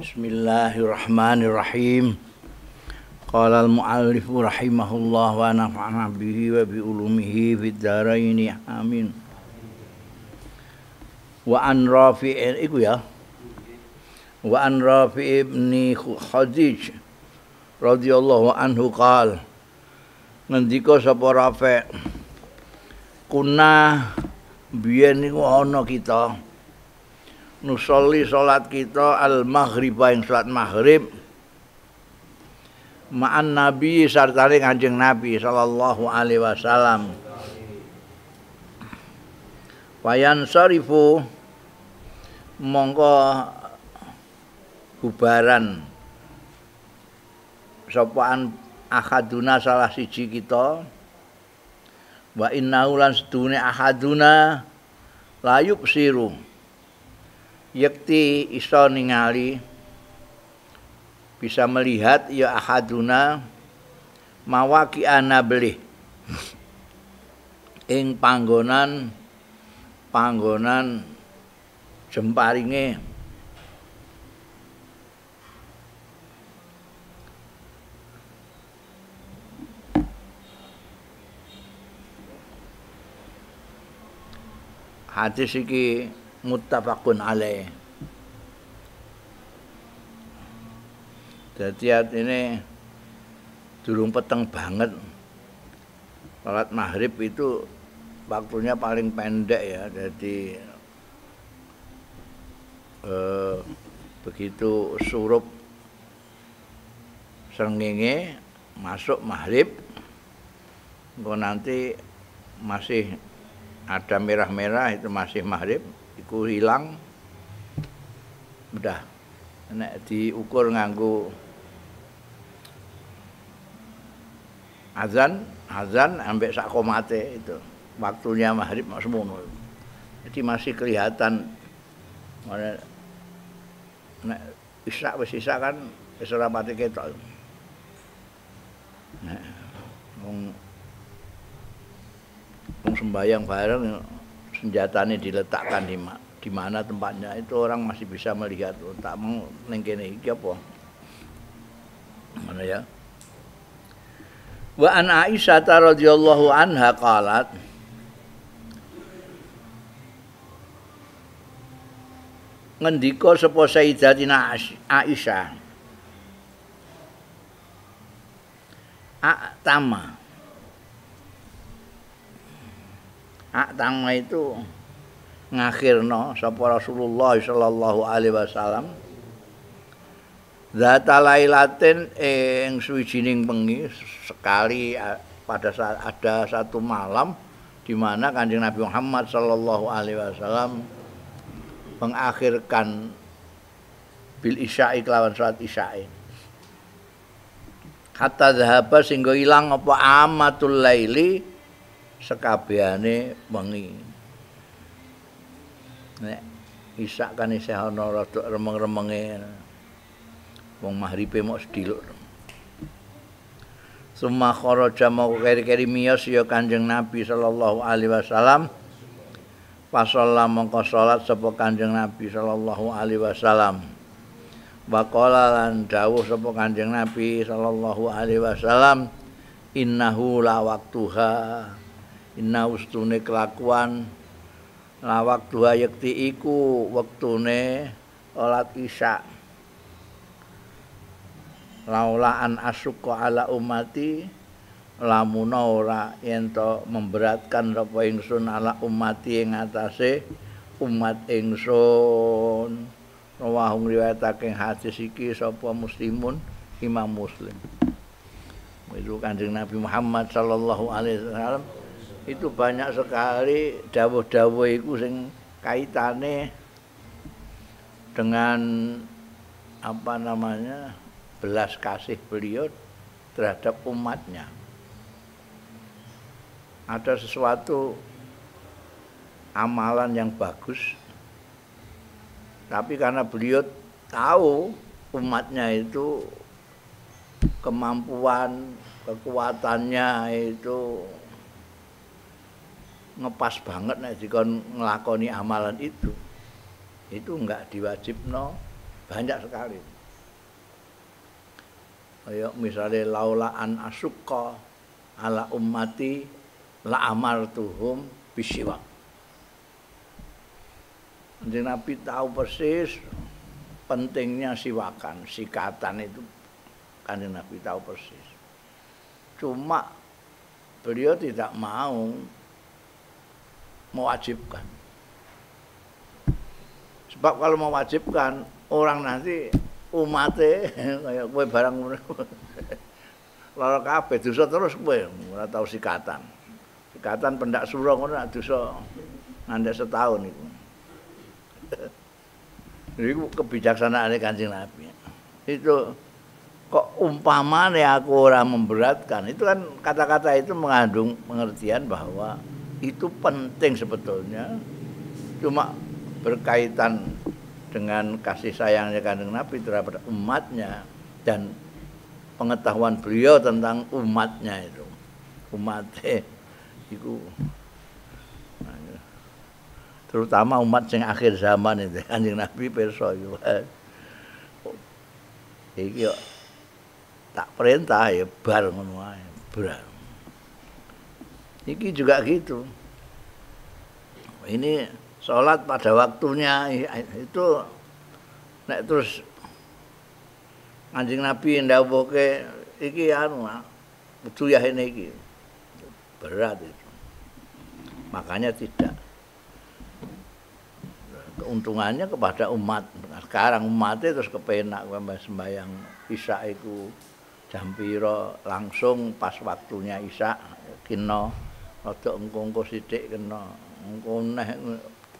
Bismillahirrahmanirrahim. Qala al-muallif rahimahullah wa nafa'ana bihi wa bi ulumihi fid dharain. Amin. Wa an Rafi' iku ya. Wa an Rafi' ibni Khadij radhiyallahu anhu qala ngendika sapa Rafi' Kuna biyen niku ana kita nusolli salat kita al maghrib yang salat maghrib ma'an nabi sartane kanjeng nabi sallallahu alaihi wasallam wayan sarifu mongko bubaran sopan ahaduna salah siji kita wa innaulan lan sedune ahaduna layub yakti iso ningali bisa melihat ya ahaduna mawaki ana beli ing panggonan panggonan jemparinge hadis iki muttafaqun alaih jadi ini durung peteng banget salat maghrib itu waktunya paling pendek ya jadi eh, begitu surup serengenge masuk maghrib kok nanti masih ada merah-merah itu masih maghrib iku hilang udah nek diukur nganggu azan azan ambek sak komate itu waktunya maghrib mak semono jadi masih kelihatan nek isak wis isak kan wis ora pati ketok wong wong sembayang bareng Senjata ini diletakkan di ma di mana tempatnya itu orang masih bisa melihat oh, tak mau nengkene iki apa mana ya wa an Aisyah radhiyallahu anha qalat ngendika sapa Sayyidatina Aisyah a Tama. tangga itu ngakhirno sapa Rasulullah sallallahu alaihi wasallam Zata lailatin eh, ing suwijining bengi sekali pada saat ada satu malam di mana Kanjeng Nabi Muhammad sallallahu alaihi wasallam mengakhirkan bil isya'i kelawan salat isya'i. Hatta zahaba sehingga hilang apa amatul laili sekabehane wengi. Nek isak kan isih ana rada remeng-remenge. Wong mahripe mok sediluk. summa kharaja mau keri-keri miyos ya Kanjeng Nabi sallallahu alaihi wasallam. Fasalla mongko salat sapa Kanjeng Nabi sallallahu alaihi wasallam. Waqala lan dawuh sapa Kanjeng Nabi sallallahu alaihi wasallam innahu la waktuha. inna ustune kelakuan lawak dua yekti iku wektune olat isya laulaan asuka ala umati lamuna ora ento memberatkan rapa ingsun ala umati yang atase umat ingsun rawahung riwayatake hadis iki sapa muslimun imam muslim itu kanjeng Nabi Muhammad sallallahu alaihi wasallam itu banyak sekali dawuh-dawuh itu sing kaitane dengan apa namanya belas kasih beliau terhadap umatnya. Ada sesuatu amalan yang bagus tapi karena beliau tahu umatnya itu kemampuan kekuatannya itu ngepas banget nek dikon ngelakoni amalan itu itu enggak diwajibno banyak sekali Ayo misalnya laulaan asukka ala ummati la amartuhum bisiwa. Jadi Nabi tahu persis pentingnya siwakan, sikatan itu kan Nabi tahu persis. Cuma beliau tidak mau mewajibkan. Sebab kalau mewajibkan orang nanti umate kayak kue barang lara kabeh dosa terus kue nggak tahu sikatan. Sikatan pendak suruh ngono nak dosa ngandel setahun itu. Jadi kebijaksanaannya kancing Nabi. Itu kok umpamanya aku orang memberatkan. Itu kan kata-kata itu mengandung pengertian bahwa itu penting sebetulnya cuma berkaitan dengan kasih sayangnya kandung Nabi terhadap umatnya dan pengetahuan beliau tentang umatnya itu umatnya itu terutama umat yang akhir zaman itu kanjeng Nabi perso itu ya. iki tak perintah ya bar ngono ae Iki juga gitu. Ini sholat pada waktunya itu nek terus anjing Nabi ndawuhke iki anu ya ini iki. Berat itu. Makanya tidak keuntungannya kepada umat. Sekarang umat umatnya terus kepenak sembahyang Isya itu jam piro langsung pas waktunya Isya kino ada engko-engko sithik kena, engko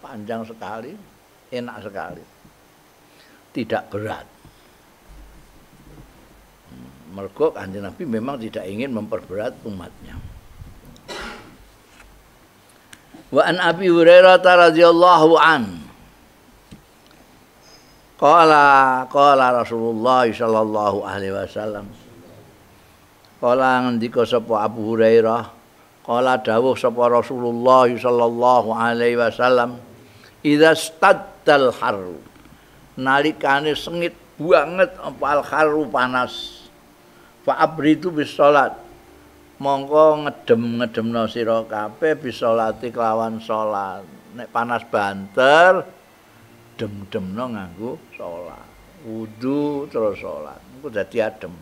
panjang sekali, enak sekali. Tidak berat. Hmm, mergo Kanjeng Nabi memang tidak ingin memperberat umatnya. Wa an Abi Hurairah radhiyallahu an. Qala qala Rasulullah sallallahu alaihi wasallam. Qala ngendika sapa Abu Hurairah Kala dawuh sapa Rasulullah sallallahu alaihi wasallam, "Idza stadal harru." Nalikane sengit banget apa al harru panas. Fa bis salat. Mongko ngedem-ngedemno sira kape, bis salati kelawan salat. Nek panas banter, dem-demno nganggo salat. Wudu terus salat. Iku dadi adem.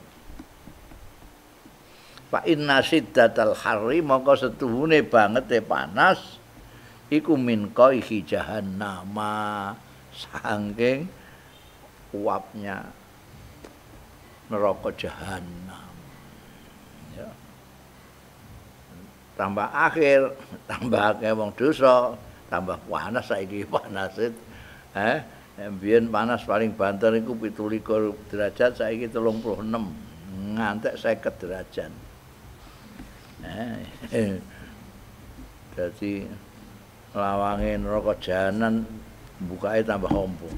Fa inna siddatal harri mongko setuhune banget ya panas iku min qaihi jahannama saking uapnya neraka jahannam ya. tambah akhir tambah akeh wong dosa tambah panas saiki panasit eh Mbien panas paling banter iku 27 derajat saiki 36 ngantek saya ke derajat Dadi eh, eh. lawangin neraka jahanan bukae tambah ompo.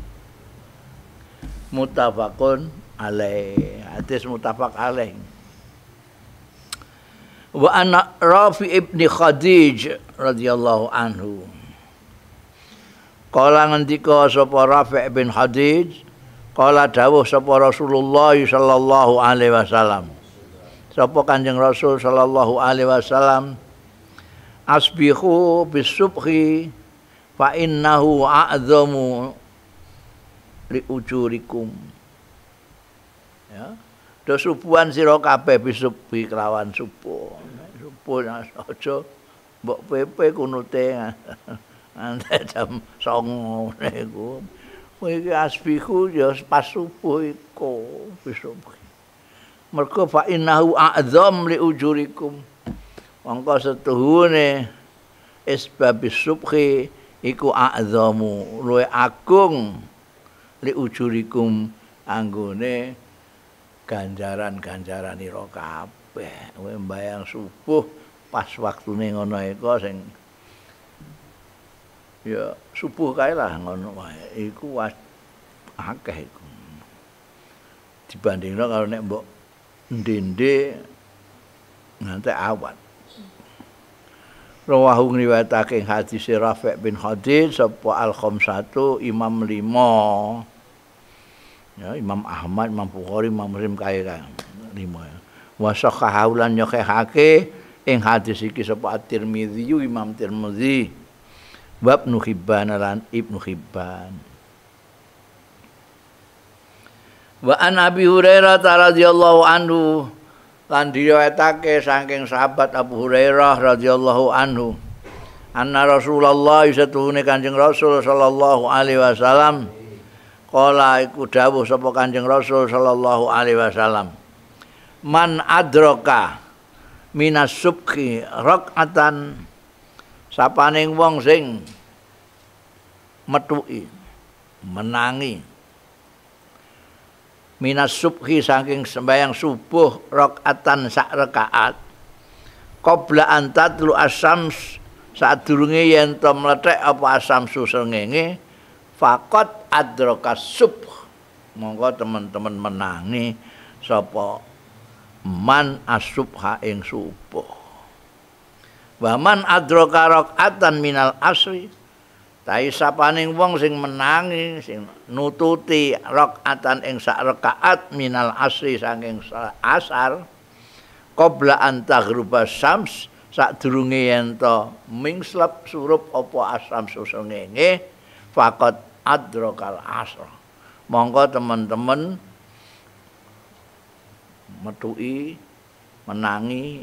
Mutafakun alai Hadis mutafak alai Wa anna Rafi ibni Khadij radhiyallahu anhu. Kala ngendika sapa Rafi' bin Khadij, kala dawuh sapa Rasulullah sallallahu alaihi wasallam sapa Kanjeng Rasul sallallahu alaihi wasallam asbihu bisubhi fa innahu a'zamu li ujurikum ya do subuhan sira kabeh bisubhi kelawan subuh subuh aja mbok pepe kunute nganti jam 09.00 niku kowe asbihu ya pas subuh iku bisubhi mergo fa innahu a'zam li ujurikum mongko setuhune isbab subhi iku a'zamu luwe agung li ujurikum anggone ganjaran-ganjaran ira kabeh kowe mbayang subuh pas waktune ngono eko sing ya subuh kae lah ngono wae iku akeh iku dibandingno karo nek mbok Dinde nanti awat. Rawahu ngriwayatake hadis Rafi' bin Khadid sapa al satu Imam lima, Ya, Imam Ahmad, Imam Bukhari, Imam Muslim kae kan. Ya. lima. ya. Wa sahahaulan yakehake ing hadis iki sapa At-Tirmidzi Imam Tirmidzi. Wa Ibnu Hibban lan Ibnu Hibban. Wa an Abi Hurairah radhiyallahu anhu lan diriwayatake saking sahabat Abu Hurairah radhiyallahu anhu. Anna Rasulullah satuhune Kanjeng Rasul sallallahu alaihi wasallam qala iku dawuh sapa Kanjeng Rasul sallallahu alaihi wasallam. Man adraka minas subki rak'atan sapaning wong sing metuki menangi minas subhi saking sembahyang subuh rokatan sak kobla antat lu asam saat durungi yen to meletek apa asam susengenge fakot adroka subuh monggo teman-teman menangi sopo man asubha ing subuh Waman adroka rokatan minal asri Tapi sapaning wong sing menangi, sing nututi rokatan ing sak rekaat minal asri sanging asar, kobla antah rubah sams, sak durungi yento mingslap surup opo asam susungi fakot adrokal asro. Monggo teman-teman, metui, menangi,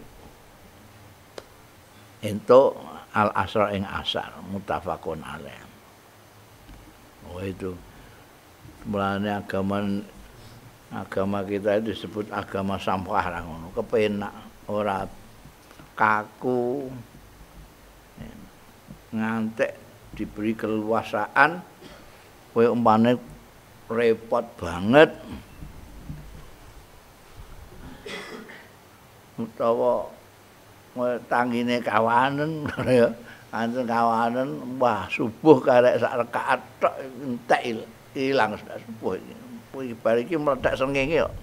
ento, al asar ing asar mutafakun alaih oh itu mulane agama agama kita itu disebut agama sampah ra ngono kepenak ora kaku ngantek diberi keluasaan kowe umpane repot banget utawa tangine kawanan, ya. Anten kawanen wah subuh karek sak rakaat tok entek ilang sudah subuh iki. Kuwi bar iki meledak sengenge ya. kok.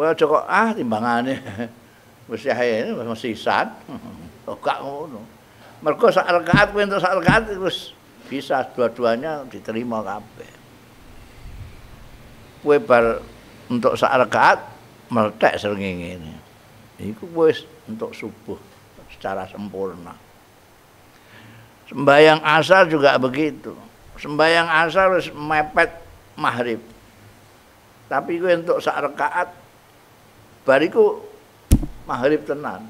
Wah cocok ah timbangane. Wis ae wis sisan. Kok ngono. Mergo sak rakaat kuwi entuk sak rakaat terus bisa dua-duanya diterima kabeh. Kuwi bar untuk sak rakaat meletek srengenge ini. Iku wis untuk subuh secara sempurna. Sembayang asar juga begitu. Sembayang asar harus mepet maghrib. Tapi gue untuk saat rekaat, bariku maghrib tenan.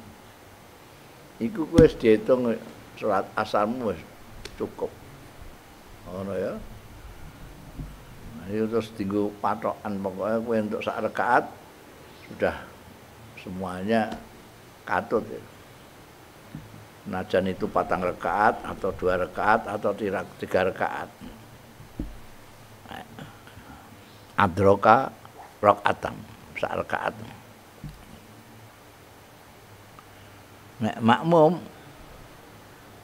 Iku gue dihitung surat asarmu cukup. cukup. Oh ya. Nah, itu terus tinggu patokan pokoknya gue untuk saat rekaat sudah semuanya katut itu. Najan itu patang rekaat atau dua rekaat atau tiga rekaat. Adroka rok atang sak rekaat. Nek makmum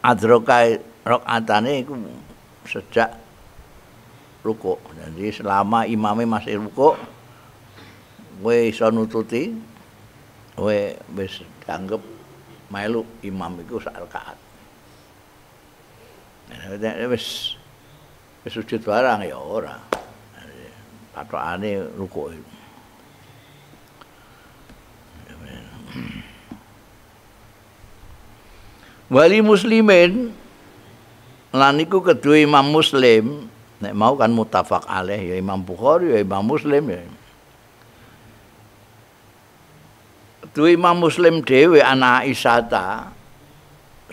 adroka rok atane itu sejak ruko. Jadi selama imamnya masih ruko, gue iso nututi kowe wis dianggep melu imam iku sak rakaat. Wis wis sujud barang ya ora. Patokane ruku. Wali muslimin lan iku kedua imam muslim nek mau kan mutafak alaih ya imam Bukhari ya imam muslim ya duwe Imam Muslim Dewi ana Aisyah ta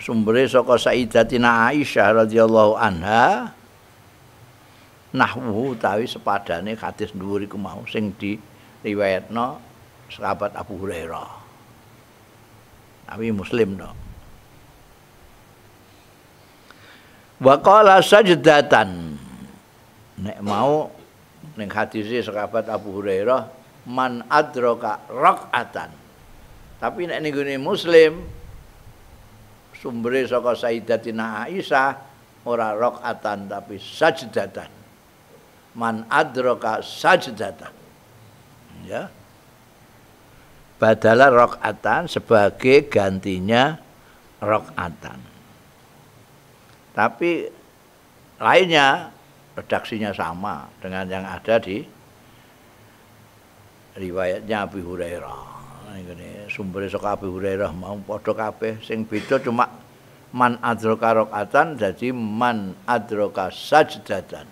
sumbere saka Sayyidatina Aisyah radhiyallahu anha nahwu tawi sepadane hadis dhuwur iku mau sing di no sahabat Abu Hurairah Nabi Muslim no wa qala sajdatan nek mau ning hadise sahabat Abu Hurairah man adraka raqatan tapi nek ning muslim sumbere saka Sayyidatina Aisyah ora rokatan tapi sajdatan. Man adraka sajdatan. Ya. Badala rokatan sebagai gantinya rokatan Tapi lainnya redaksinya sama dengan yang ada di riwayatnya Abu Hurairah. Nah, ngene sumbere saka Abu Hurairah mau padha kabeh sing beda cuma man adroka rakaatan dadi man adroka sajdatan.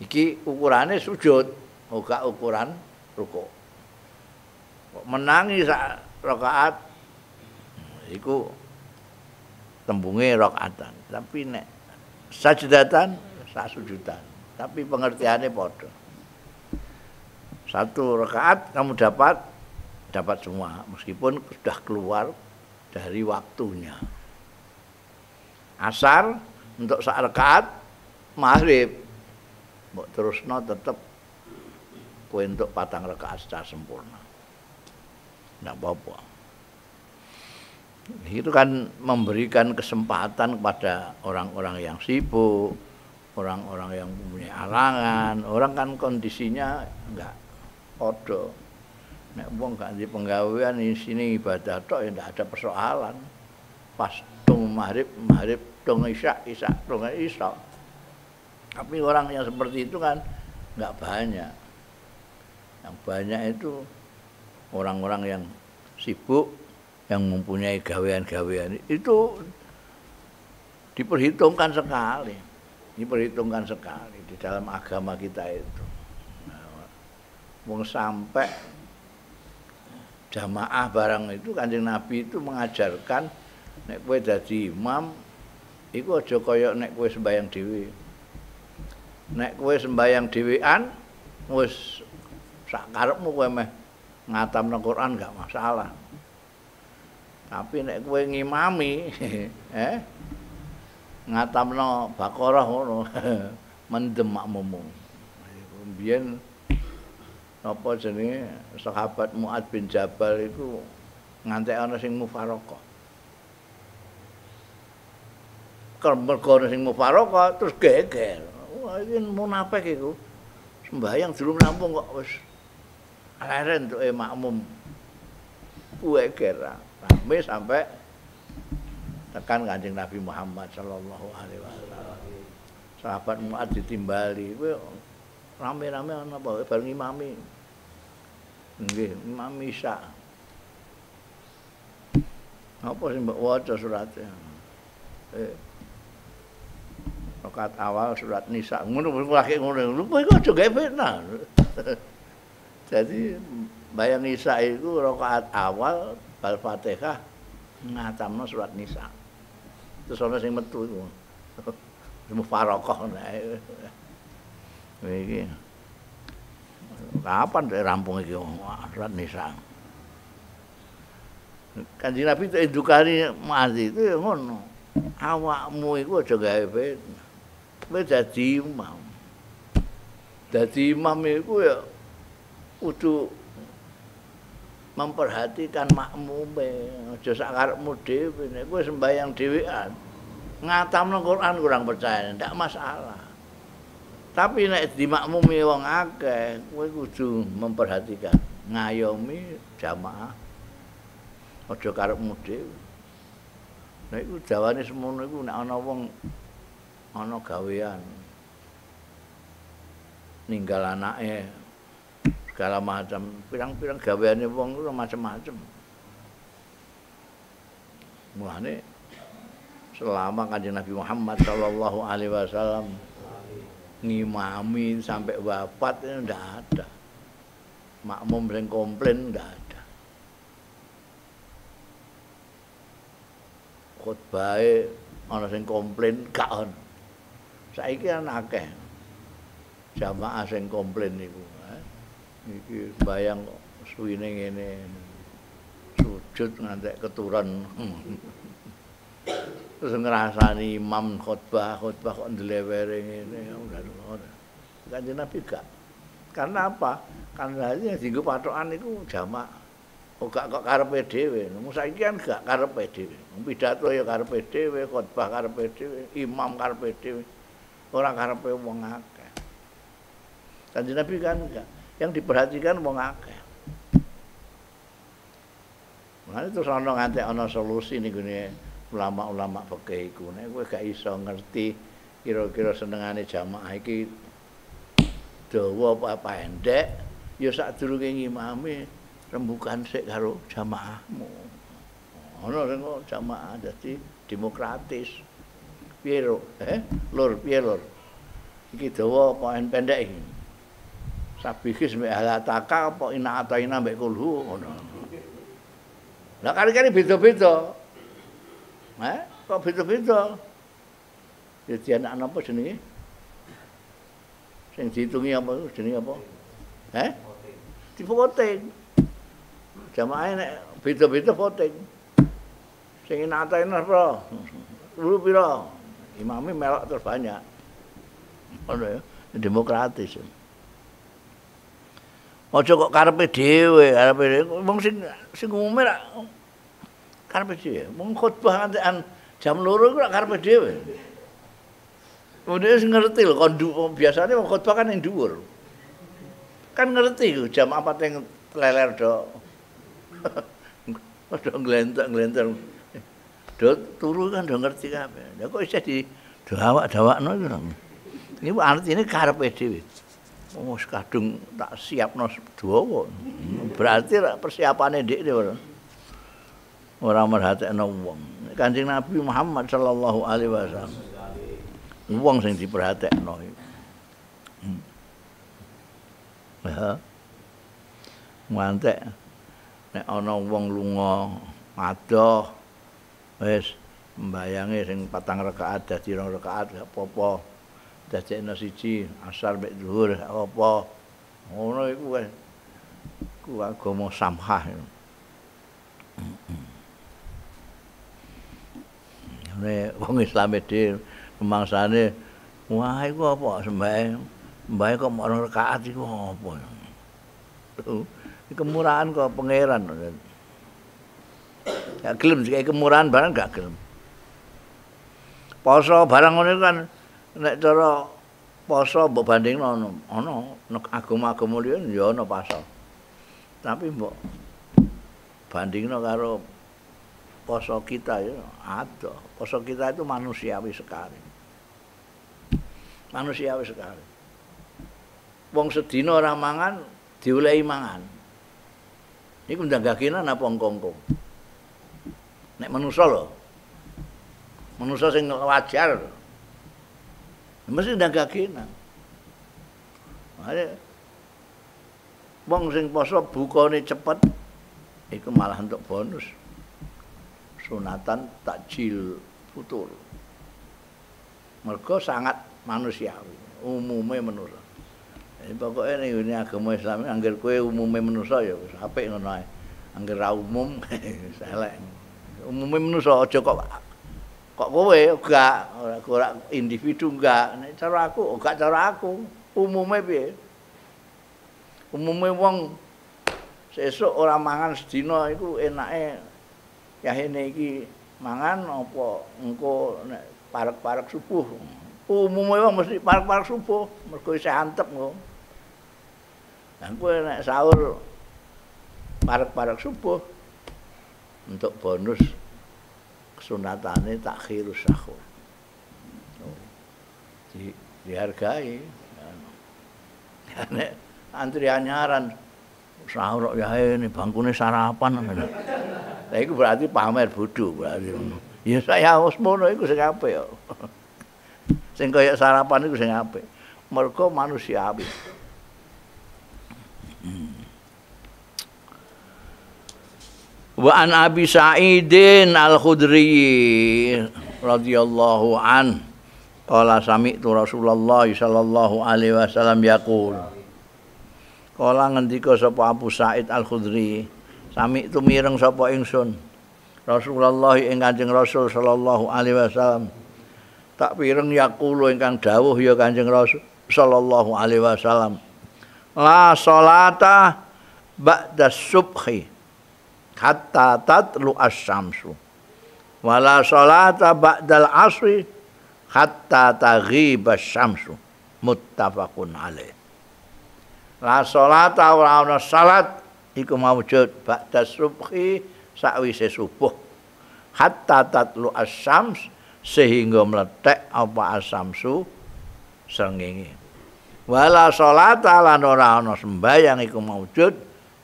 Iki ukurane sujud, uga oh, ukuran ruko Kok menangi sak rakaat iku tembunge rakaatan, tapi nek sajdatan sak sujudan. Tapi pengertiannya padha. Satu rakaat kamu dapat dapat semua meskipun sudah keluar dari waktunya. Asar untuk saat rekat, maghrib terus no tetap kue untuk patang rekat secara sempurna. Tidak apa-apa. Itu kan memberikan kesempatan kepada orang-orang yang sibuk, orang-orang yang punya alangan, orang kan kondisinya enggak kodok nek wong gak di penggawean di sini ibadah tok ya ndak ada persoalan pas tung maghrib maghrib tung isya isya tung isya tapi orang yang seperti itu kan nggak banyak yang banyak itu orang-orang yang sibuk yang mempunyai gawean-gawean itu diperhitungkan sekali diperhitungkan sekali di dalam agama kita itu mau nah, sampai jamaah barang itu Kanjeng Nabi itu mengajarkan nek kue jadi imam itu aja kaya nek kue sembayang dewi Nek kue sembayang dewian wis sak karepmu kowe meh ngatam nang Quran gak masalah. Tapi nek kue ngimami eh ngatamno bakorah ngono mendemak makmummu. Biyen apa jenenge sahabat Muad bin Jabal itu ngantek ana sing mufarokoh. kalau ana sing mufarokoh terus geger. Wah iki munafik iku. Sembahyang durung rampung kok wis leren tuh makmum. Kuwe kira rame sampai tekan Kanjeng Nabi Muhammad sallallahu alaihi wasallam. Sahabat Muad ditimbali, rame-rame ana apa bareng imami nggih mamisa apa sih mbok waca surate eh rokat awal surat nisa ngono lagi ngono lupa iku juga gawe fitnah jadi bayang nisa itu rokat awal bal fatihah ngatamno surat nisa terus ana sing metu iku mufarokoh nek begini. kapan dari rampung iki wah nisang kanjeng nabi itu indukari mati itu ngono awakmu iku aja gawe fitnah jadi imam jadi imam iku ya kudu memperhatikan makmum aja sak karepmu dhewe nek kowe sembahyang dhewean ngatamno Quran kurang percaya ndak masalah Tapi nek dimakmumi wong akeh, kowe kudu memperhatikan ngayomi jamaah. Aja karepmu dhewe. Nek iku jawane semono iku nek ana wong ana gawean ninggal anake segala macam pirang-pirang gaweane wong ora macam-macam. Mulane selama kanjeng Nabi Muhammad sallallahu alaihi wasallam ngimamin sampai wafat itu enggak ada. Makmum sing komplain ndak ada. Khotbah ana sing komplain gak ono. Saiki ana akeh. Jamaah sing komplain niku. Iki bayang kok suwine ngene. Sujud ngantek keturunan terus ngerasani imam khotbah khotbah kok ndelewere udah ora kanjeng Nabi gak karena apa karena hanya dinggo patokan itu jamak oh gak kok karepe dhewe mung saiki kan gak karepe dhewe pidato ya karepe dhewe khotbah karepe dhewe imam karepe dhewe ora karepe wong akeh kanjeng Nabi kan gak? yang diperhatikan wong akeh Nah, itu ana nanti ana solusi nih gini ulama-ulama fikih iku. Nek kowe gak iso ngerti kira-kira senengane jamaah iki dawa apa pendek, ya sadurunge ngimami rembukan sik karo jamaahmu. Ana sing jamaah dadi demokratis. Piye Eh, lur piye lur? Iki dawa apa pendek iki? Sabihis mbek halataka apa ina ataina mbek kulhu ngono. Lah kali kari beda-beda. Eh, kok beda-beda? Ya anak napa jenenge? Sing diitungi apa jenenge apa? Eh? Di voting. Jamaah nek beda-beda voting. Sing nate nang pro. Ulu piro? Imami melok terbanyak. Ono ya, demokratis. Ojo kok karepe dhewe, karepe wong sing sing umume karepe dhewe. Mung khotbah nganti jam 02.00 iku lak karepe dhewe. Kuwi wis ngerti lho, kon biasane mung khotbah kan ning dhuwur. Kan ngerti ku jam apa teng leler do. Padha nglentek-nglentek. Do turu kan do ngerti kabeh. Ya kok isih di dawak-dawakno iku lho. Ini artinya karepe dhewe. Oh, kadung tak siap nos dua kok. Hmm, berarti persiapannya dik ini. ora merhatekno wong. Kanjeng Nabi Muhammad sallallahu alaihi wasallam. Wong sing diperhatekno. Ya. Hmm. Ngantek nek ana wong lunga adoh wis mbayange sing patang rakaat dadi rakaat gak apa-apa. Dadekno siji asar mek zuhur apa-apa. Ngono iku kan ku agama samhah. Hmm. ne wong islame dhewe mangsane wah iku apa sembah mbah kok mau rakaat iku apa kemurahan kok pangeran gak gelem sik kemurahan barang gak gelem poso barang ngene kan nek cara poso mbok banding ono ono nek agama-agama liyan ya ono poso tapi mbok bandingno karo poso kita ya ada. Poso kita itu manusiawi sekali. Manusiawi sekali. Wong sedina ora mangan diolehi mangan. Iku ndanggakinan apa engkong-engkong. Nek manusa lho. Manusa sing wajar. Mesti gak Mare wong sing poso bukane cepet iku malah untuk bonus sunatan takjil futur. mereka sangat manusiawi, umumnya manusia. Jadi pokoknya ini agama Islam angger kue umumnya manusia ya, sampai ngono ae. Angger ra umum, selek. umumnya manusia aja kok kok kowe enggak ora individu enggak nek cara aku enggak oh cara aku umumnya piye umumnya wong sesuk orang mangan sedina iku enake yahene iki mangan apa engko parek-parek subuh. umumnya wong mesti parek-parek subuh, mergo isih antep kok. Lah kowe nek sahur parek-parek subuh untuk bonus kesunatane takhiru sahur. Oh. Di, dihargai. Ya. antriannya antri anyaran sahur ya ini bangkune sarapan. Lah iku berarti pamer bodho berarti. Ya saya wis mono iku sing apik ya. Sing kaya sarapan iku sing apik. Mergo manusiawi. Wa an Abi Sa'idin Al-Khudri radhiyallahu an qala sami'tu Rasulullah sallallahu alaihi wasallam yaqul Kala ngendika sapa Abu Said Al-Khudri, sami mireng sapa ingsun. Rasulullah ing Kanjeng Rasul sallallahu alaihi wasallam. Tak pireng yakulo ingkang dawuh ya Kanjeng Rasul sallallahu alaihi wasallam. La salata ba'da subhi hatta tatlu asy-syamsu. Wala salata ba'dal asri hatta taghiba asy-syamsu. Muttafaqun alaihi. La sholata ora ana salat iku maujud ba'da subhi sakwise subuh. Hatta tatlu asyams sehingga meletek apa asamsu srengenge. Wala sholata lan ora ana sembahyang iku maujud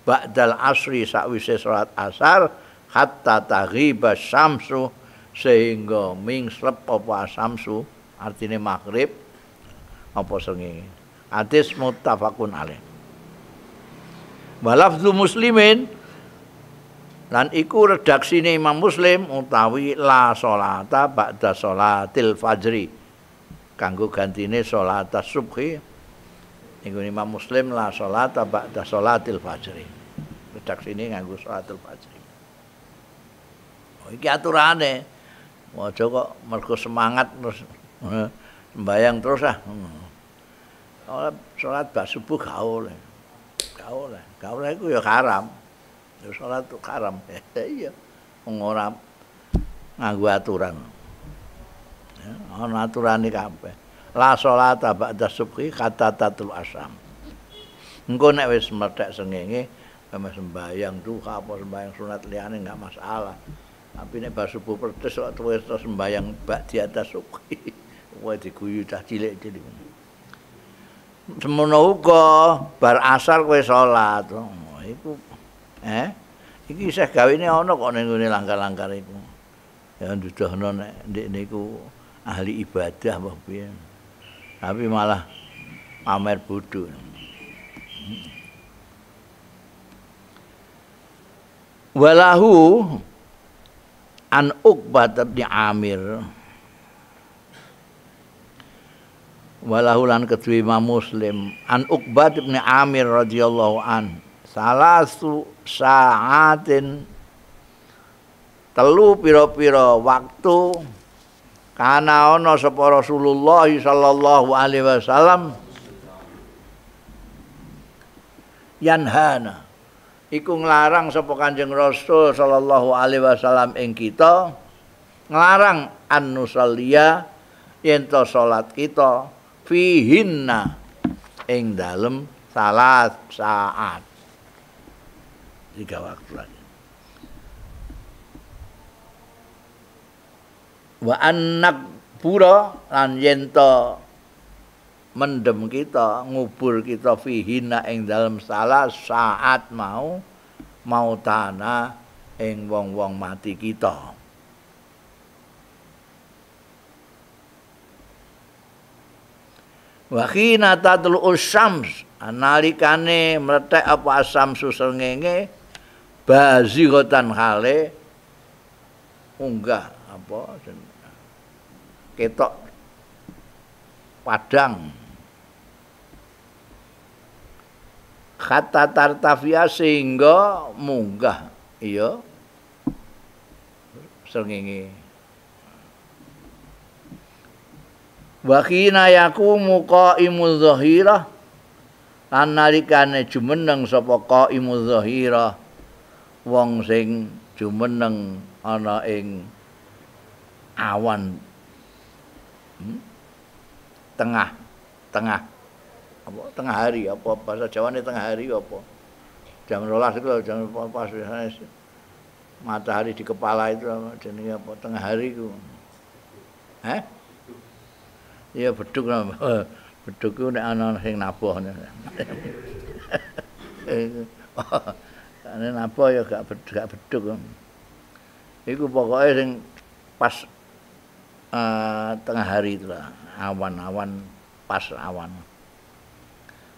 ba'dal asri sakwise salat asar hatta taghiba syamsu sehingga mingslep apa asamsu artine maghrib apa srengenge. Hadis mutafakun alaih. Walafzu muslimin lan iku redaksine Imam Muslim utawi la salata ba'da salatil fajri. Kanggo gantine salata subhi. Iku Imam Muslim la salata ba'da salatil fajri. Redaksine nganggo salatil fajri. Oh, iki aturane. Aja kok mergo semangat terus eh, sembayang terus ah. Hmm. ora salat subuh gak oleh. Gak oleh. Gak oleh iku ya haram. Ya salat tuh haram. Iya. Wong ora nganggo aturan. Ya, ana aturane kabeh. La salat ba'da subuhi kata tatul asam. Engko nek wis mlethek sengenge sama sembahyang duha apa sembahyang sunat liane enggak masalah. Tapi nek bar subuh pedes kok terus sembahyang bak di atas suki. Wah diguyu dah cilik-cilik. semono uga bar asal kowe salat. Oh, iku eh iki isih gawene ana kok ning ngene langgar-langgar iku. Ya duduhno nek ndek niku ahli ibadah apa Pian. Tapi malah pamer bodho. Walahu an Uqbah bin Amir walahulan kedua Imam Muslim an Uqbad bin Amir radhiyallahu an su saatin telu piro piro waktu karena ono sapa Rasulullah sallallahu alaihi wasallam yanhana iku nglarang sapa Kanjeng Rasul sallallahu alaihi wasallam ing kita nglarang an nusallia yen to salat kita fihinna ing dalem salat saat tiga waktu lagi wa anak pura lan yento mendem kita ngubur kita fihinna ing dalem salat saat mau mau tanah ing wong-wong mati kita. Wahina tatlu usams analikane mletek apa asam susengenge bazighatan hale munggah, apa ketok padang kata tartafia sehingga munggah iya srengenge wa khina yakumu qaimul dhahira lan nalikane jumeneng sapa qaimul dhahira wong sing jumeneng ana ing awan hmm? tengah tengah apa tengah hari apa bahasa Jawane tengah hari apa jam 12 itu jam pas matahari di kepala itu jenenge apa tengah hari itu eh Iya beduk. Eh. Beduk ku nek ana sing nabuh. Ane ya gak beduk, gak beduk. Iku pokoknya sing pas uh, tengah hari itulah awan-awan pas awan.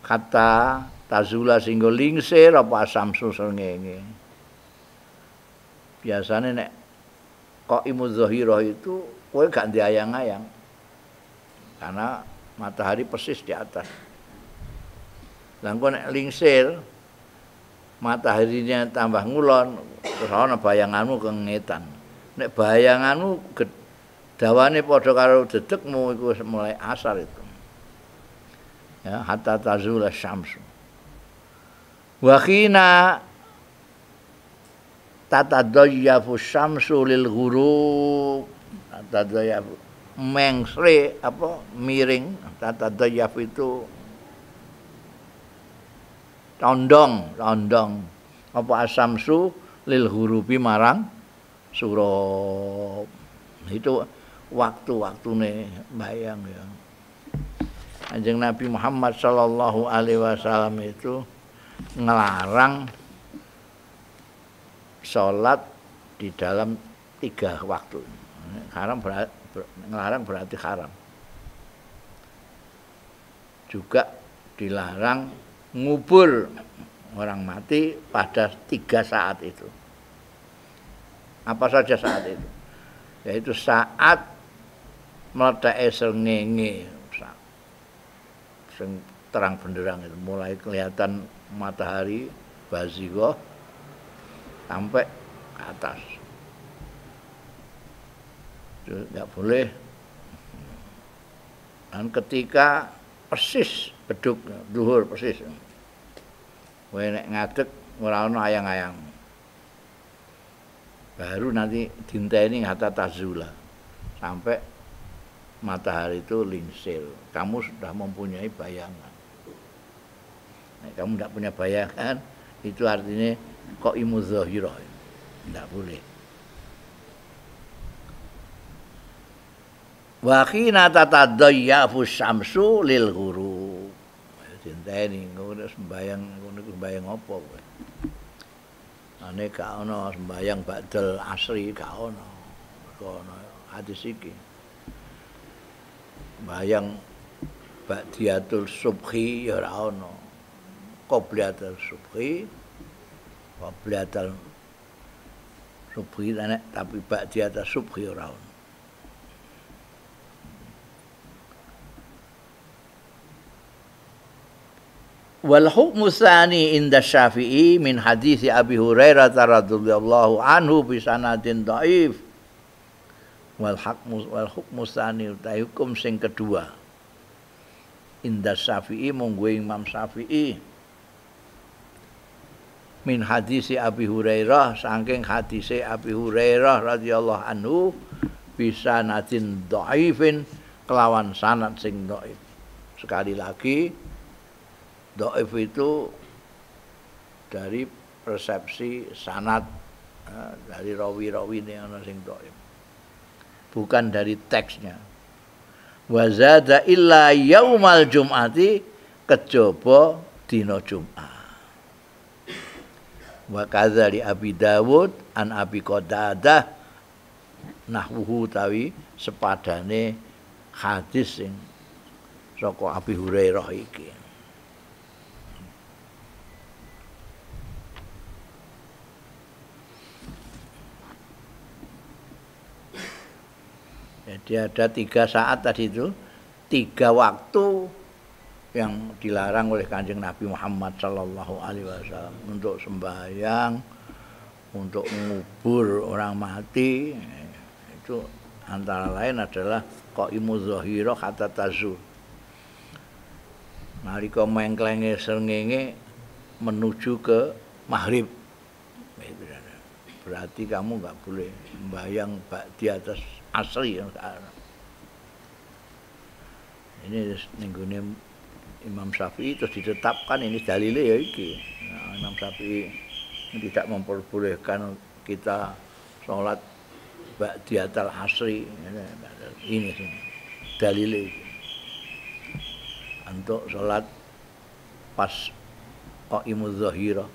Kata tazula singgo lingsir apa samsu srengenge. Biasane nek kok imu zahirah itu kowe gak diayang-ayang karena matahari persis di atas. Dan lingser nek lingsir, mataharinya tambah ngulon, terus ana bayanganmu kengetan. Nek bayanganmu dawane padha karo dedekmu iku mulai asar itu. Ya, hatta tazula syamsu. Wa khina tatadayyafu syamsu lil ghurub. Tatadayyafu mengsre apa miring tata dayaf itu tondong tondong apa asamsu lil hurufi marang surup itu waktu-waktune bayang ya Anjing Nabi Muhammad sallallahu alaihi wasallam itu ngelarang sholat di dalam tiga waktu. Haram berat ngelarang berarti haram juga dilarang ngubur orang mati pada tiga saat itu apa saja saat itu yaitu saat meledak esel sing terang benderang itu mulai kelihatan matahari bazigo sampai ke atas nggak boleh dan ketika persis beduk duhur persis kowe nek ngadeg ora ayang-ayang baru nanti dinta ini ngata tazula sampai matahari itu linsil kamu sudah mempunyai bayangan nah, kamu tidak punya bayangan itu artinya kok imu zahirah tidak boleh wa khina tatadayyafu syamsu lil guru dinteni ngono sembayang ngono ku sembayang apa kowe ane gak ono sembayang badal asri gak ono kok hadis iki bayang ba'diyatul subhi ya ora ono qobliyatul subhi qobliyatul subhi tapi ba'diyatul subhi ora ono wal hukmu tsani inda Syafi'i min hadis Abi Hurairah radhiyallahu anhu bi sanadin dhaif wal hukmu wal hukmu tsani utai hukum sing kedua inda Syafi'i monggo Imam Syafi'i min hadis Abi Hurairah saking hadis Abi Hurairah radhiyallahu anhu bi sanadin dhaifin kelawan sanad sing dhaif sekali lagi doif itu dari persepsi sanat dari rawi-rawi ini yang sing doif bukan dari teksnya wazada illa yaumal jum'ati kejaba dino jum'ah wa kaza li Abi Dawud an Abi nah nahwuhu tawi sepadane hadis sing saka Abi Hurairah iki Jadi ada tiga saat tadi itu, tiga waktu yang dilarang oleh kanjeng Nabi Muhammad Shallallahu Alaihi Wasallam untuk sembahyang, untuk mengubur orang mati, itu antara lain adalah qaimu zohiro kata tazu. kau mengklenge serengenge menuju ke maghrib. Gitu. Berarti kamu nggak boleh membayang di atas asli yang sekarang. Ini nenggune Imam Syafi'i terus ditetapkan ini dalile ya iki. Nah, Imam Syafi'i tidak memperbolehkan kita sholat di atas asri ini, ini dalile untuk sholat pas qaimuz zahira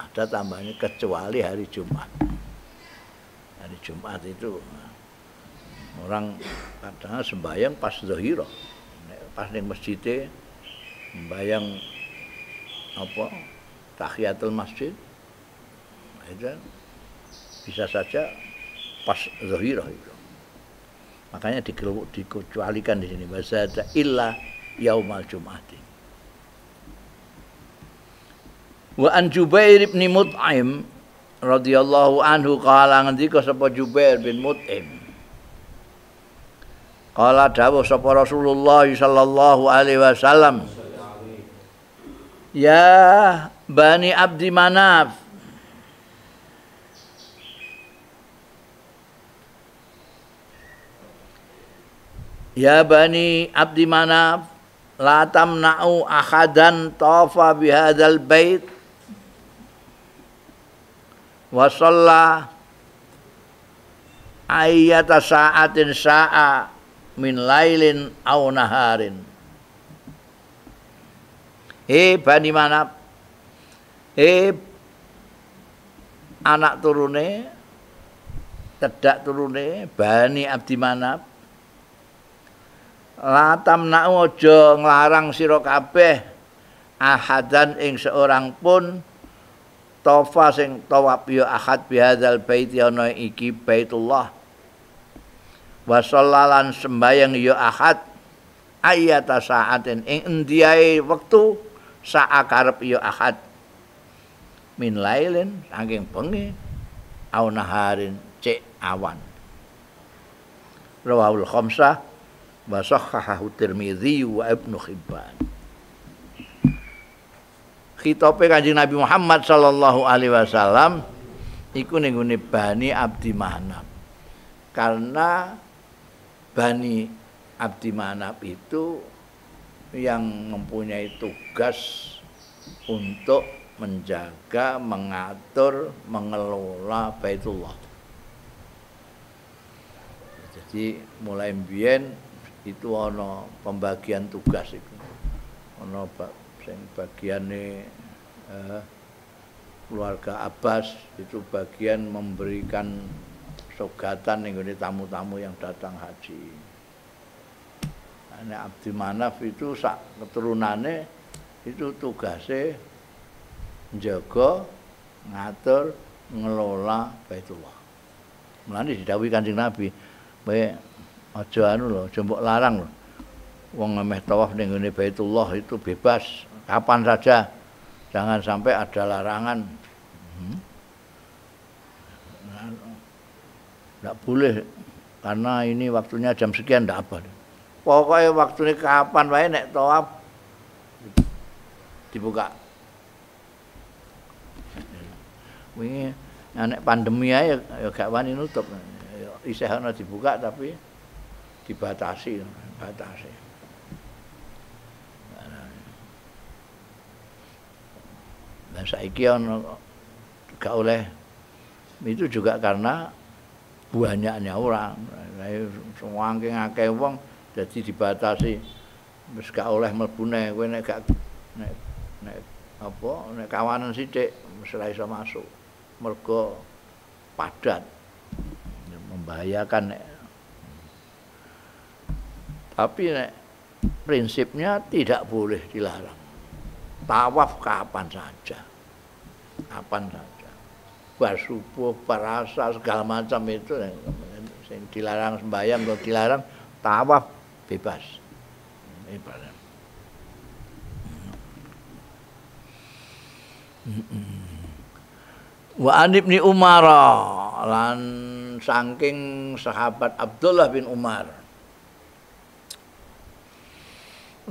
ada tambahnya kecuali hari Jumat hari Jumat itu orang katanya sembayang pas zahira pas di masjid sembayang apa tahiyatul masjid nah, itu kan bisa saja pas zahira itu makanya dikecualikan di sini bahasa ada illa yaumal jumat. wa an Jubair ibn Mut'im radhiyallahu anhu kala ngendika sapa Jubair bin Mut'im Kala dawuh sapa Rasulullah sallallahu alaihi wasallam. Ya Bani Abdi Manaf. Ya Bani Abdi Manaf, la tamna'u ahadan tawafa bihadzal bait wa shalla ayyata sa'atin sa'a min lailin au naharin. Hei Bani Manap. Hei anak turune tedak turune Bani Abdi Manap. Latam na'u aja nglarang sira kabeh ahadan ing seorang pun tofa sing tawab ya ahad bihadzal bait ya iki Baitullah wa sallalan sembayang ya ahad ayata saatin ing endiae wektu sa'a karep ya ahad min lailin saking bengi au naharin cek awan rawahul khamsah wa sahahahu tirmidzi wa Ibnu Hibban kitabe Kanjeng Nabi Muhammad sallallahu alaihi wasallam iku ning Bani Abdi Manaf karena Bani Abdi Manaf itu yang mempunyai tugas untuk menjaga, mengatur, mengelola Baitullah. Jadi mulai mbien itu ono pembagian tugas itu. Ono sing bagiane eh, keluarga Abbas itu bagian memberikan sogatan ini tamu-tamu yang datang haji. Ini Abdi Manaf itu sak keturunannya itu tugasnya menjaga, ngatur, ngelola Baitullah. Mulane didawi Kanjeng Nabi, kowe aja anu lho, jembok larang lho. Wong meh tawaf ning ngene Baitullah itu bebas kapan saja. Jangan sampai ada larangan. Hmm? Tidak boleh karena ini waktunya jam sekian tidak apa. Pokoknya waktunya kapan wae nek toab dibuka. Ini nek pandemi ae ya gak wani nutup. Ya isih ana dibuka tapi dibatasi, batasi. Dan nah, saya kira gak oleh itu juga karena banyaknya orang. Iya, Sewangking akeh wong jadi dibatasi. Wis gak oleh mlebune kowe nek gak nek nek apa nek kawanan sithik wis ora iso masuk. Mergo padat. Ya, membahayakan nek tapi nek prinsipnya tidak boleh dilarang. Tawaf kapan saja. Kapan saja basupo, parasa segala macam itu yang dilarang sembahyang kalau dilarang tawaf bebas. Bebas. Wa anib ni Umar lan saking sahabat Abdullah bin Umar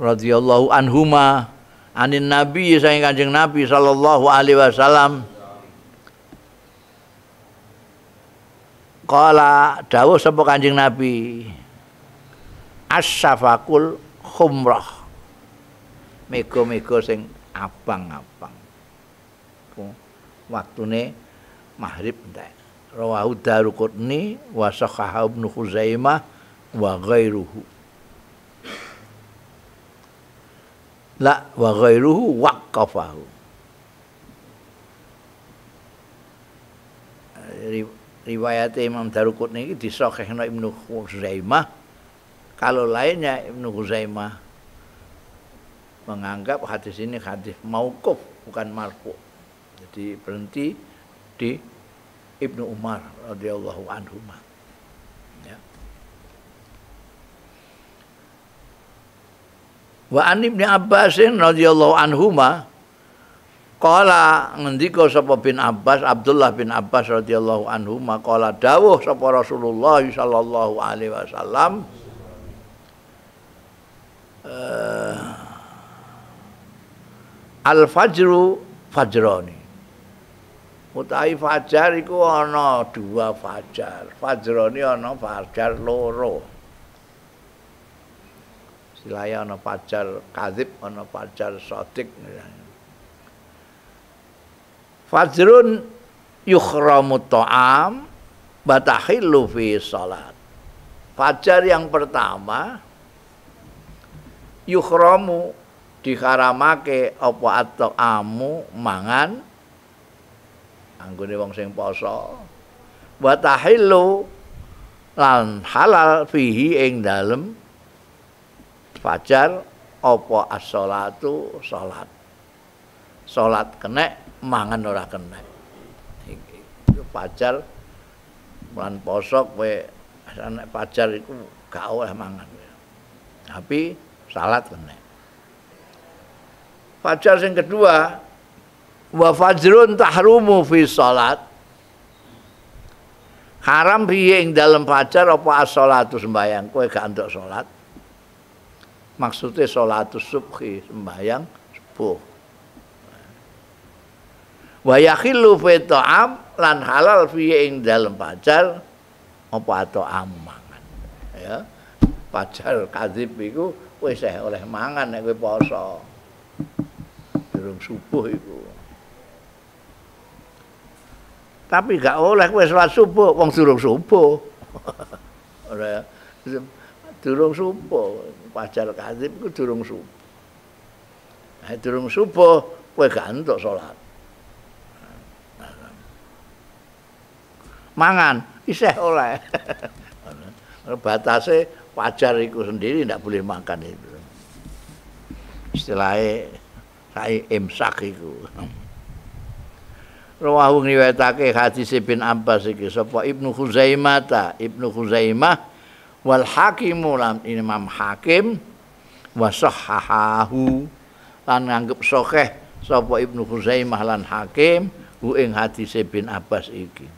radhiyallahu anhuma anin nabi saking kanjeng nabi sallallahu alaihi wasallam Kala dawuh sapa Kanjeng Nabi. As-safakul khumrah. Mega-mega sing abang-abang. Waktune maghrib entek. Rawahu Daruqutni wa sahaha Ibnu Khuzaimah wa ghairuhu. La wa ghairuhu waqafahu riwayat Imam Darukut ini disokehno Ibnu Khuzaimah kalau lainnya Ibnu Khuzaimah menganggap hadis ini hadis maukuf bukan marfu jadi berhenti di Ibnu Umar radhiyallahu anhu ya. Wa an Ibnu Abbasin radhiyallahu anhuma Kala ngendika sapa bin Abbas Abdullah bin Abbas radhiyallahu anhu maqala dawuh sapa Rasulullah sallallahu alaihi wasallam uh, eh, Al fajru fajroni Utai fajar iku ana dua fajar Fajroni ana fajar loro Silaya ana fajar kadzib ana fajar sodik misalnya Fajrun yukhramu ta'am batahilu fi salat. Fajar yang pertama yukhramu diharamake apa atau amu mangan anggone wong sing poso. batahilu lan halal fihi ing dalem fajar apa as-salatu salat. Salat kenek mangan ora kena. Iku pacar bulan poso kowe anak pacar iku gak oleh mangan. Tapi salat kena. Pacar yang kedua wa fajrun tahrumu fi salat haram piye ing dalem pacar apa as-salatu sembayang kowe gak entuk salat maksudnya salatu subhi sembayang subuh wa yakhillu fi ta'am lan halal fi ing dalem pacar apa ta'am amangan. ya pacar kadzib iku wis eh oleh mangan nek kowe poso durung subuh iku tapi gak oleh kowe salat subuh wong durung subuh ora ya. durung subuh pacar kadzib iku durung subuh nah durung subuh kowe gak entuk salat mangan isih oleh batasnya wajar itu sendiri tidak boleh makan itu istilahnya saya imsak itu Rawahu ngriwayatake hadis bin Abbas iki sapa Ibnu Khuzaimah ta Ibnu Khuzaimah wal Hakim lan Imam Hakim wa sahahahu lan nganggep sahih sapa Ibnu Khuzaimah lan Hakim hu ing hadis bin Abbas iki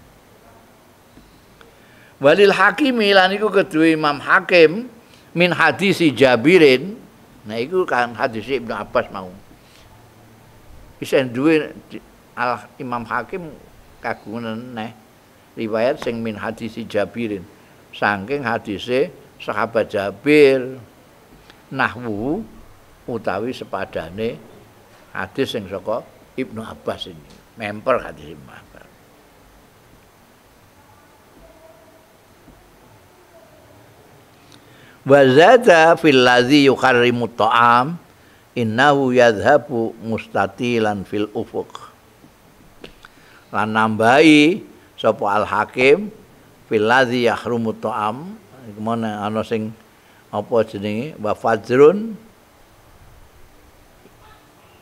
walil hakim lan iku kedua imam hakim min hadisi jabirin nah iku kan hadisi ibnu abbas mau isen duwe al imam hakim kagungan riwayat sing min hadisi jabirin saking hadisi sahabat jabir nahwu utawi sepadane hadis yang soko ibnu abbas ini memper hadis imam wa zada fil ladzi yukarrimu ta'am innahu yadhhabu mustatilan fil ufuq lan nambahi sapa al hakim fil ladzi yahrumu ta'am kemana ana sing apa jenenge wa fajrun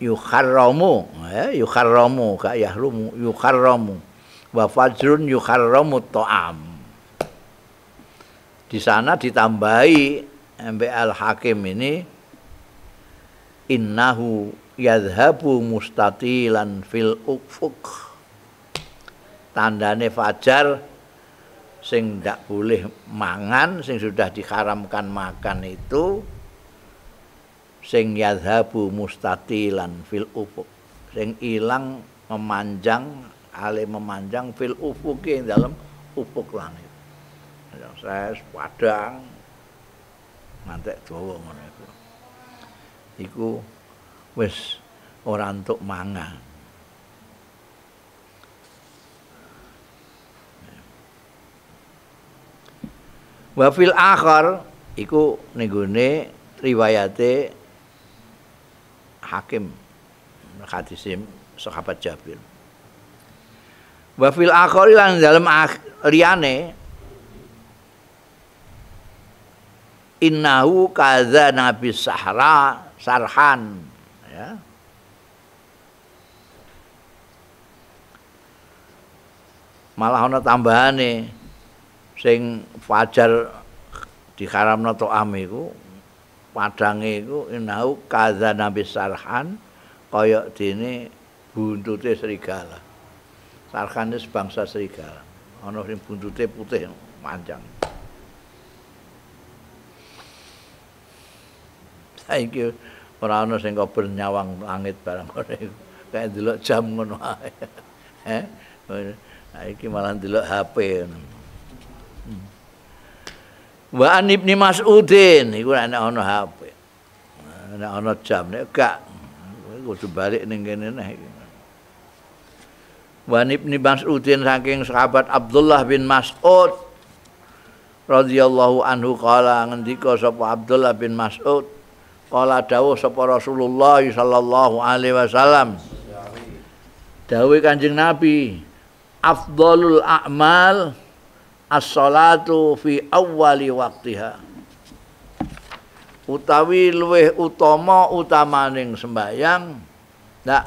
yukharramu ya yukharramu ka yahrumu yukharramu wa fajrun yukharramu ta'am di sana ditambahi MBL Hakim ini innahu yadhabu mustatilan fil ufuk tandane fajar sing ndak boleh mangan sing sudah diharamkan makan itu sing yadhabu mustatilan fil ufuk sing ilang memanjang ale memanjang fil ing dalam ufuk langit yang saya padang ngantek dawa ngono iku iku wis ora entuk mangan wa fil akhar iku nenggone riwayate hakim hadisim sahabat Jabir wa fil akhari lan dalem liyane innahu kaza nabi sahra sarhan ya malah ana tambahane sing fajar diharamno toam iku padange iku inau kaza nabi sarhan kaya dene buntute serigala sarhan bangsa serigala ana sing buntute putih panjang saiki ora ana sing kober nyawang langit barang ngono iku. Kayak delok jam ngono ae. Eh. Iki malah delok HP. Hmm. Wa an Ibnu Mas'udin iku nek ana HP. Nek ana jam nek gak kudu balik ning kene neh. Wa an Ibnu Mas'udin saking sahabat Abdullah bin Mas'ud radhiyallahu anhu kala ngendika sapa Abdullah bin Mas'ud Kala dawuh sapa Rasulullah sallallahu alaihi wasallam. Dawuh Kanjeng Nabi, afdalul a'mal as-salatu fi awwali waktiha. Utawi luweh utama utamaning sembahyang ndak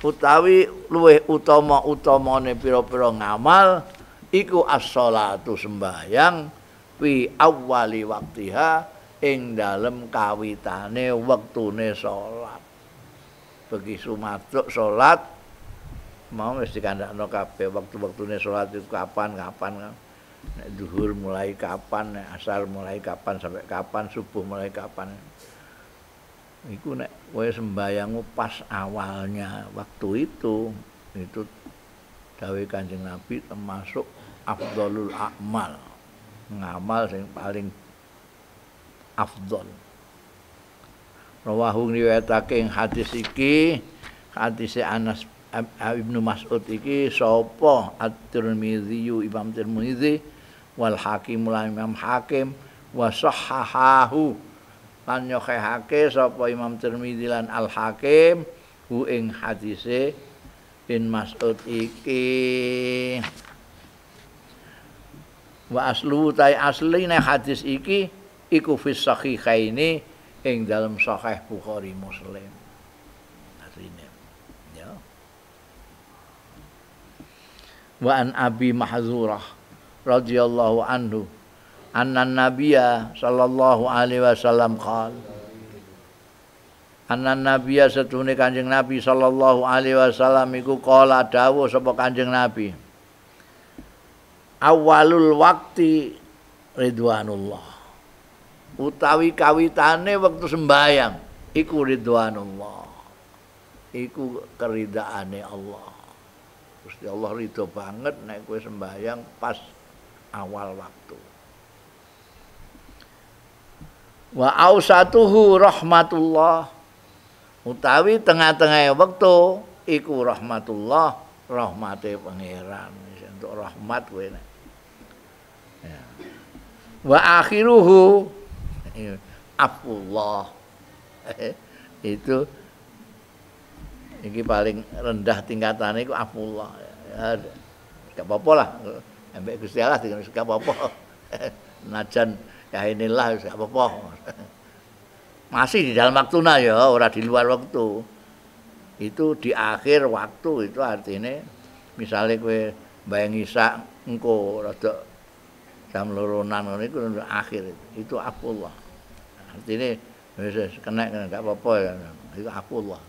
utawi luweh utama utamane pira-pira ngamal iku as-salatu sembahyang fi awwali waktiha. ing dalem kawitane wektune salat. Begi sumatuk salat mau mesti kandakno kabeh wektu-wektune salat iku kapan kapan. Nek dhuhur mulai kapan, nek asar mulai kapan sampai kapan, subuh mulai kapan. Iku nek kowe sembayangmu pas awalnya waktu itu itu dawe Kanjeng Nabi termasuk afdalul a'mal. Ngamal sing paling afdol rawahu riwayatake ing hadis iki hadis Anas Ibnu Mas'ud iki sapa at tirmidzi Imam Tirmidzi wal Hakim Imam Hakim wa sahahahu lan nyokehake sapa Imam Tirmidzi lan Al Hakim hu ing hadise bin Mas'ud iki wa aslu tai asline hadis iki iku fis sahihaini ing dalam sahih Bukhari Muslim. Artinya, ya. Wa an Abi Mahzurah radhiyallahu anhu anna nabiyya sallallahu alaihi wasallam qala anna nabiyya setune kanjeng nabi sallallahu alaihi wasallam iku kala dawuh sapa kanjeng nabi awalul waktu ridwanullah utawi kawitane waktu sembahyang iku Allah iku keridaane Allah Gusti Allah ridho banget nek kowe sembahyang pas awal waktu wa ausatuhu rahmatullah utawi tengah-tengah waktu iku rahmatullah rahmate pangeran untuk rahmat kowe ya. wa akhiruhu afullah iya. eh, itu ini paling rendah tingkatannya itu afullah ya, gak apa-apa lah sampai Gusti Allah dengan gak apa-apa najan ya inilah gak apa-apa masih di dalam waktunya ya orang di luar waktu itu di akhir waktu itu artinya misalnya kue bayang isak engkau rada jam loronan ngono itu akhir itu, itu Allah artinya bisa kena kena gak apa-apa ya itu aku Allah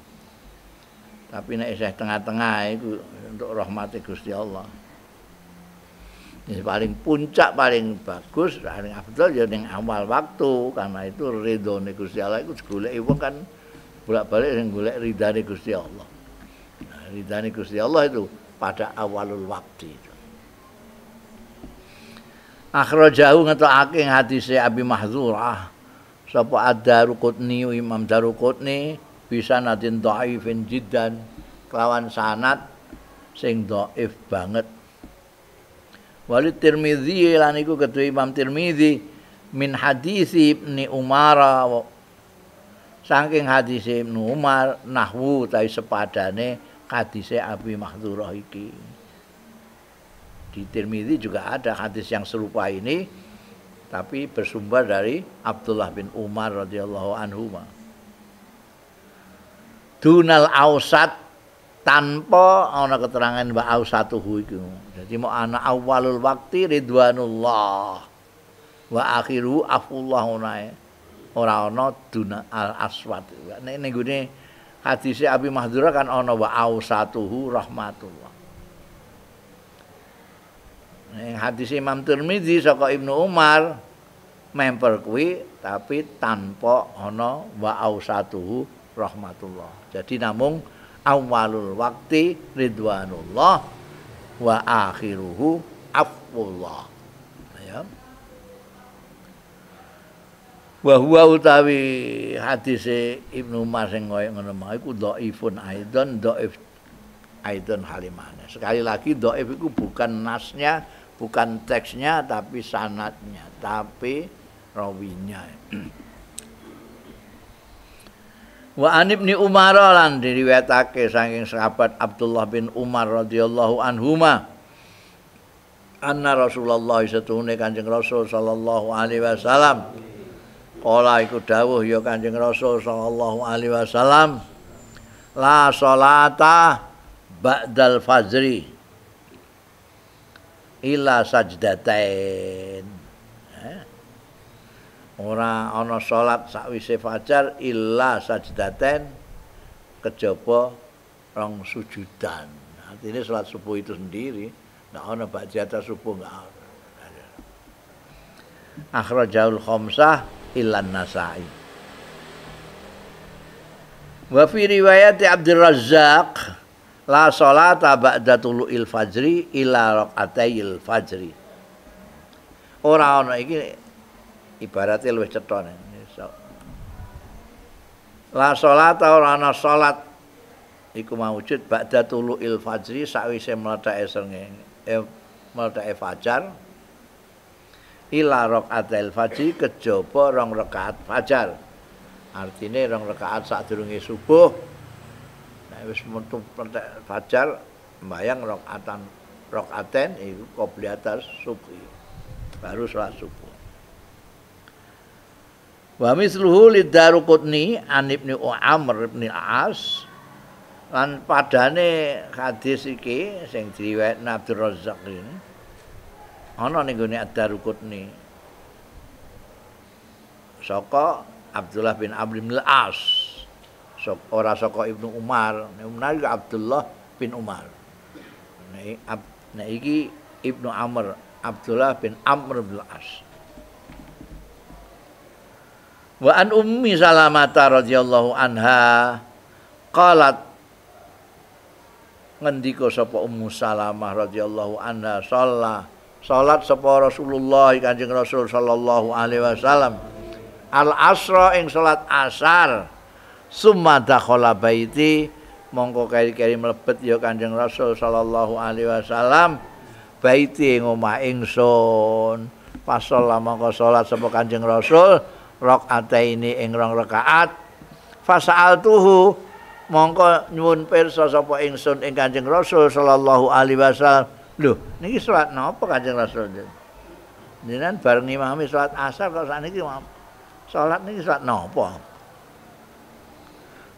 tapi nak isih tengah-tengah itu untuk rahmati Gusti Allah ini paling puncak paling bagus paling abdul ya ning awal waktu karena itu nih Gusti Allah itu sekule ibu kan bolak-balik sing golek ridhane Gusti Allah nah, nih Gusti Allah itu pada awalul waktu itu akhrajahu ngetokake hadise Abi Mahdzurah sapa ada rukutni imam darukutni bisa natin dhaifin jiddan lawan sanat sing dhaif banget Walid tirmizi lan iku kedua imam tirmizi min hadis ibni umar saking hadis ibnu umar nahwu ta sepadane hadise abi mahdzurah iki di tirmizi juga ada hadis yang serupa ini tapi bersumber dari Abdullah bin Umar radhiyallahu anhu. Dunal ausat tanpa ana keterangan Mbak ausatuhu iku. Jadi mau ana awalul waktu ridwanullah wa akhiru afullah unae. Ora ana duna al aswat. Nek ning gone hadise Abi Mahdura kan ana wa ausatuhu rahmatullah hadis Imam Tirmidzi saka Ibnu Umar memper tapi tanpa ana wa ausatuhu rahmatullah. Jadi namung awalul wakti ridwanullah wa akhiruhu afwullah. Ya. Wa huwa utawi hadis Ibnu Umar sing koyo ngono mau iku dhaifun aidon dhaif aidon halimane. Sekali lagi dhaif iku bukan nasnya bukan teksnya tapi sanatnya tapi rawinya Wa an ibni Umar lan diriwayatake saking sahabat Abdullah bin Umar radhiyallahu anhuma anna Rasulullah setune Kanjeng Rasul sallallahu alaihi wasallam kala iku dawuh ya Kanjeng Rasul sallallahu alaihi wasallam la salata ba'dal fajri ila sajdatain eh? ora ana salat sakwise fajar illa sajdatain kejaba rong sujudan artinya salat subuh itu sendiri orang ana ba'diyata subuh enggak ana akhrajaul khamsah illan nasai wa fi riwayat Abdul la sholata ba'da tulu'il fajri ila rakatayil fajri ora ana iki ibarate luwih cetha la sholata ora ana sholat iku maujud ba'da tulu'il fajri sawise meletak esenge eh, meletak fajar ila rakatayil fajri kejaba rong rakaat fajar artine rong rakaat sadurunge subuh wis metu pentek fajar mbayang rakaatan rokaten iku qobliyatar subuh. Baru salat subuh. Wa misluhu lidarukutni an ibni Umar ibni As lan padane hadis iki sing diriwayat Abdul Razak ini ana ning gone Ad-Daruqutni saka Abdullah bin Amr bin as ora saka Ibnu Umar Ibnu Umar ya Abdullah bin Umar nek ab, iki Ibnu Amr Abdullah bin Amr bin As Wa an ummi Salamah radhiyallahu anha qalat ngendika sapa Ummu Salamah radhiyallahu anha sholat salat sapa Rasulullah Kanjeng Rasul sallallahu alaihi wasallam al asra ing salat asar summa dakhala baiti mongko kari-kari mlebet ya Kanjeng Rasul sallallahu alaihi wasallam baiti ing omah ingsun pasol mongko salat sapa Kanjeng Rasul ini ing rong rakaat tuhu mongko nyuwun pirsa sapa ingsun ing Kanjeng Rasul sallallahu alaihi wasallam lho niki salat napa Kanjeng Rasul jenengan bareng imami salat asar kok sakniki salat niki salat napa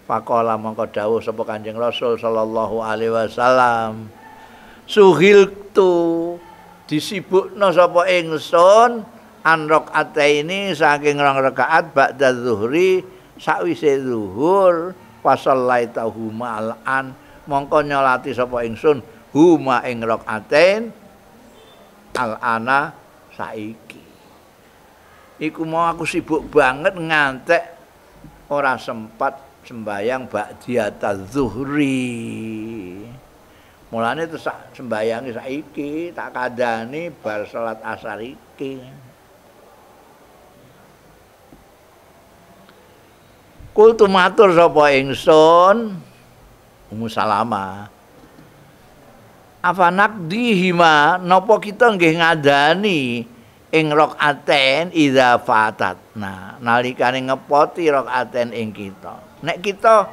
Pakola mongko dawuh sapa Kanjeng Rasul sallallahu alaihi wasallam. Suhiltu disibukno sapa ingsun an rakaat ini saking rong rakaat ba'da zuhri sakwise zuhur fasallaitahu alan mongko nyolati sapa ingsun huma ing rakaatain al'ana saiki. Iku mau aku sibuk banget ngantek ora sempat sembayang ba'diyata zuhri. itu sak sembayangi saiki tak kadani bar salat asar iki. Kul matur sapa ingsun Ummu Apa nak dihima napa kita nggih ngadani ing ida nah nah nalikane ngepoti aten ing kita. Nek kita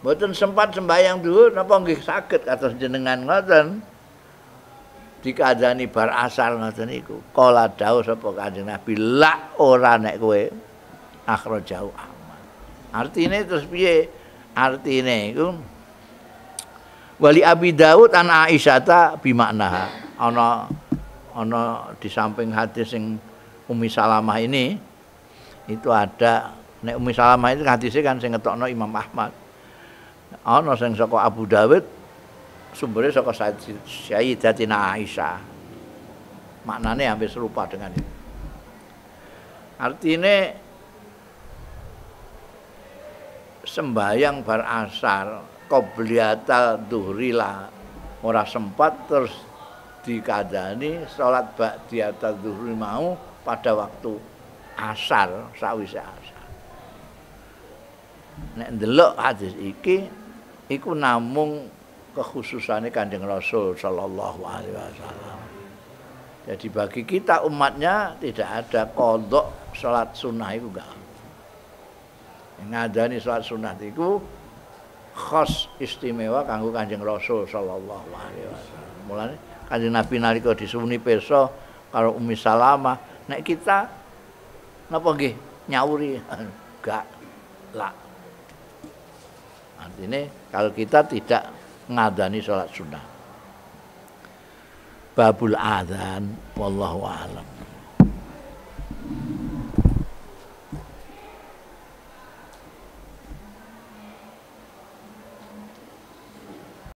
mboten sempat sembahyang dulu napa nggih sakit kados jenengan ngoten. Dikadani bar asal ngoten niku. Kala dawuh sapa Kanjeng Nabi, "La ora nek kowe jauh aman." Artinya terus piye? artinya iku Wali Abi Daud an Aisyata bimakna ana ana di samping hadis sing Umi Salamah ini itu ada Nek Umi Salamah itu hadisnya kan sing ngetokno Imam Ahmad. Ana sing saka Abu Dawud sumbernya saka Sayyidatina Aisyah. Maknanya hampir serupa dengan itu. Artinya sembahyang bar asar duhrila ora sempat terus dikadani sholat ba'diyata duhri mau pada waktu asar sawise nek ndelok hadis iki iku namung kekhususane Kanjeng Rasul sallallahu alaihi wasallam. Jadi bagi kita umatnya tidak ada kodok sholat sunnah itu enggak. Yang ngadani sholat sunnah itu khas istimewa kanggo Kanjeng Rasul sallallahu alaihi wasallam. Mulane Kanjeng Nabi nalika disuni peso karo umi Salamah, nek kita napa nggih nyawuri enggak lah ini kalau kita tidak ngadani sholat sunnah babul adhan, wallahu a'lam